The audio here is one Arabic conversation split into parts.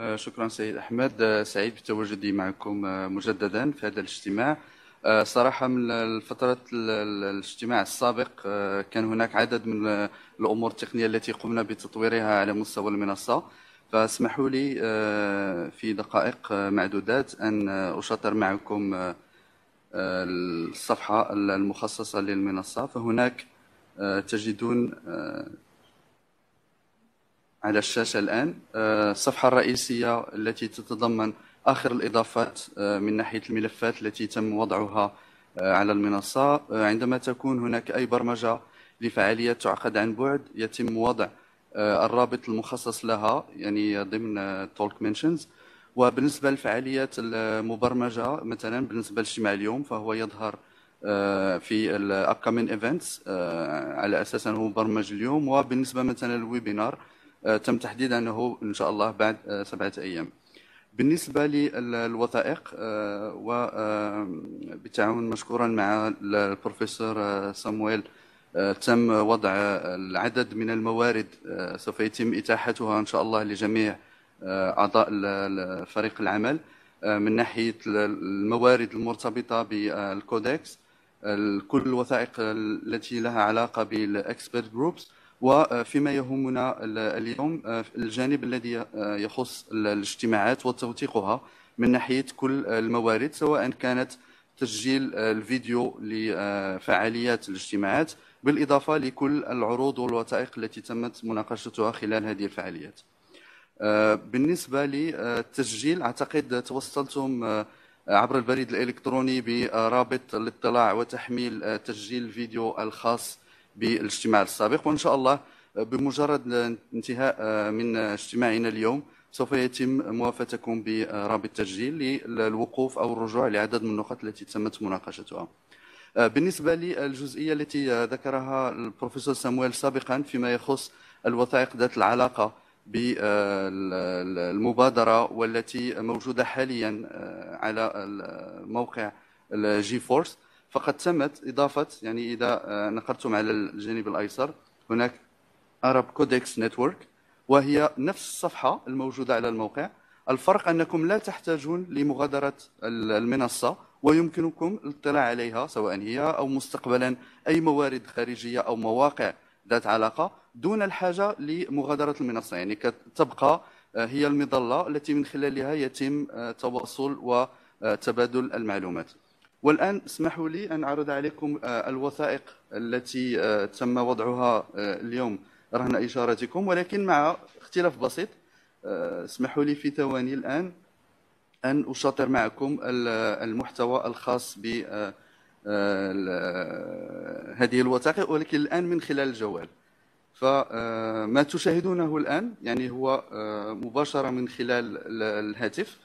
آه، شكرا سيد احمد آه، سعيد بتواجدي معكم آه، مجددا في هذا الاجتماع صراحه من فتره الاجتماع السابق كان هناك عدد من الامور التقنيه التي قمنا بتطويرها على مستوى المنصه فاسمحوا لي في دقائق معدودات ان اشطر معكم الصفحه المخصصه للمنصه فهناك تجدون على الشاشة الآن آه، الصفحة الرئيسية التي تتضمن آخر الإضافات آه، من ناحية الملفات التي تم وضعها آه، على المنصة عندما تكون هناك أي برمجة لفعالية تعقد عن بعد يتم وضع الرابط المخصص لها يعني ضمن تولك منشنز وبالنسبة للفعاليات المبرمجة مثلا بالنسبة لاجتماع اليوم فهو يظهر في الابكامين ايفنتس على اساس انه مبرمج اليوم وبالنسبه مثلا للويبينار آه، تم تحديد انه ان شاء الله بعد آه، سبعه ايام بالنسبه للوثائق آه، وبالتعاون مشكورا مع البروفيسور سامويل تم وضع العدد من الموارد سوف يتم اتاحتها ان شاء الله لجميع اعضاء فريق العمل من ناحيه الموارد المرتبطه بالكودكس كل الوثائق التي لها علاقه بالاكسبرت جروبس وفيما يهمنا اليوم آه، الجانب الذي آه، يخص الاجتماعات وتوثيقها من ناحيه كل الموارد سواء كانت تسجيل الفيديو لفعاليات الاجتماعات بالاضافه لكل العروض والوثائق التي تمت مناقشتها خلال هذه الفعاليات. آه، بالنسبه للتسجيل اعتقد توصلتم عبر البريد الالكتروني برابط الاطلاع وتحميل تسجيل الفيديو الخاص بالاجتماع السابق وان شاء الله بمجرد انتهاء من اجتماعنا اليوم سوف يتم موافاتكم برابط تسجيل للوقوف او الرجوع لعدد من النقاط التي تمت مناقشتها. بالنسبه للجزئيه التي ذكرها البروفيسور سامويل سابقا فيما يخص الوثائق ذات العلاقه بالمبادره والتي موجوده حاليا على موقع جي فورس فقد تمت اضافه يعني اذا آه، نقلتم على الجانب الايسر هناك Arab Codex Network وهي نفس الصفحه الموجوده على الموقع الفرق انكم لا تحتاجون لمغادره المنصه ويمكنكم الاطلاع عليها سواء هي او مستقبلا اي موارد خارجيه او مواقع ذات علاقه دون الحاجه لمغادره المنصه يعني تبقى آه، هي المظله التي من خلالها يتم التواصل آه، وتبادل المعلومات والآن اسمحوا لي أن أعرض عليكم آه، الوثائق التي آه، تم وضعها آه، اليوم رهن إشارتكم ولكن مع اختلاف بسيط اسمحوا لي في ثواني الآن أن أشاطر معكم المحتوى الخاص ب هذه الوثائق ولكن الآن من خلال الجوال فما تشاهدونه الآن يعني هو مباشرة من خلال الهاتف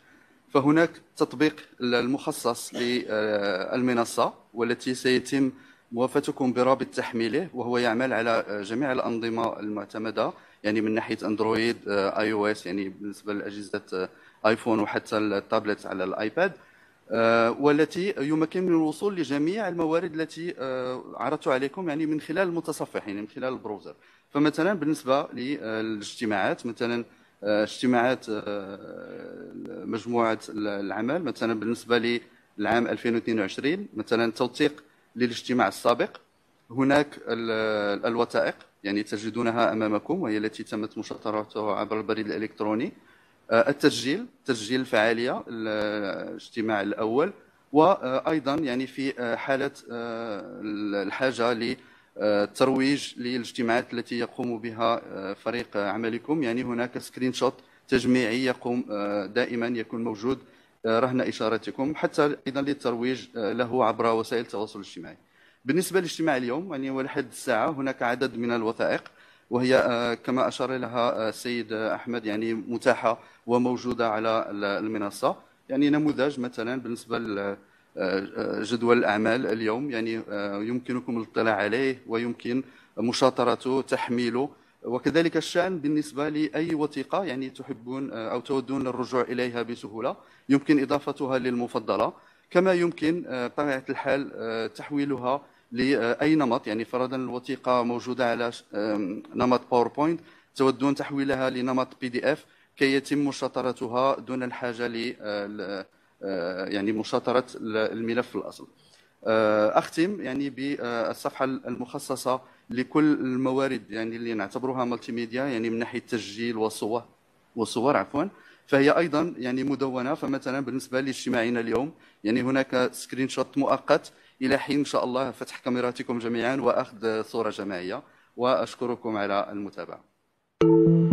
فهناك تطبيق المخصص للمنصه والتي سيتم موافاتكم برابط تحميله وهو يعمل على جميع الانظمه المعتمده يعني من ناحيه اندرويد آه، اي او اس يعني بالنسبه لاجهزه آه، ايفون وحتى التابلت على الايباد آه، والتي يمكن من الوصول لجميع الموارد التي عرضت عليكم يعني من خلال المتصفح يعني من خلال البروزر فمثلا بالنسبه للاجتماعات مثلا اجتماعات آه، مجموعه العمل مثلا بالنسبه للعام 2022 مثلا توثيق للاجتماع السابق هناك الوثائق يعني تجدونها امامكم وهي التي تمت مشاطرتها عبر البريد الالكتروني آه، التسجيل تسجيل الفعاليه الاجتماع الاول وايضا يعني في آه، حاله الحاجه ل الترويج للاجتماعات التي يقوم بها آه، فريق عملكم يعني هناك سكرين شوت تجميعي يقوم آه، دائما يكون موجود آه، رهن اشارتكم حتى ايضا للترويج له عبر وسائل التواصل الاجتماعي بالنسبه للاجتماع اليوم يعني ولحد الساعه هناك عدد من الوثائق وهي كما اشار لها السيد احمد يعني متاحه وموجوده على المنصه يعني نموذج مثلا بالنسبه جدول الأعمال اليوم يعني آه، يمكنكم الاطلاع عليه ويمكن مشاطرته تحميله وكذلك الشأن بالنسبة لأي وثيقة يعني تحبون آه، أو تودون الرجوع إليها بسهولة يمكن إضافتها للمفضلة كما يمكن آه، بطبيعة الحال تحويلها لأي نمط يعني فرضا الوثيقة موجودة على نمط باوربوينت تودون تحويلها لنمط بي دي اف كي يتم مشاطرتها دون الحاجة آه، يعني مشاطره الملف في الاصل آه، اختم يعني بالصفحه المخصصه لكل الموارد يعني اللي نعتبرها ملتي ميديا يعني من ناحيه التسجيل والصور والصور عفوا فهي ايضا يعني مدونه فمثلا بالنسبه لاجتماعنا اليوم يعني هناك سكرين شوت مؤقت الى حين ان شاء الله فتح كاميراتكم جميعا واخذ صوره جماعيه واشكركم على المتابعه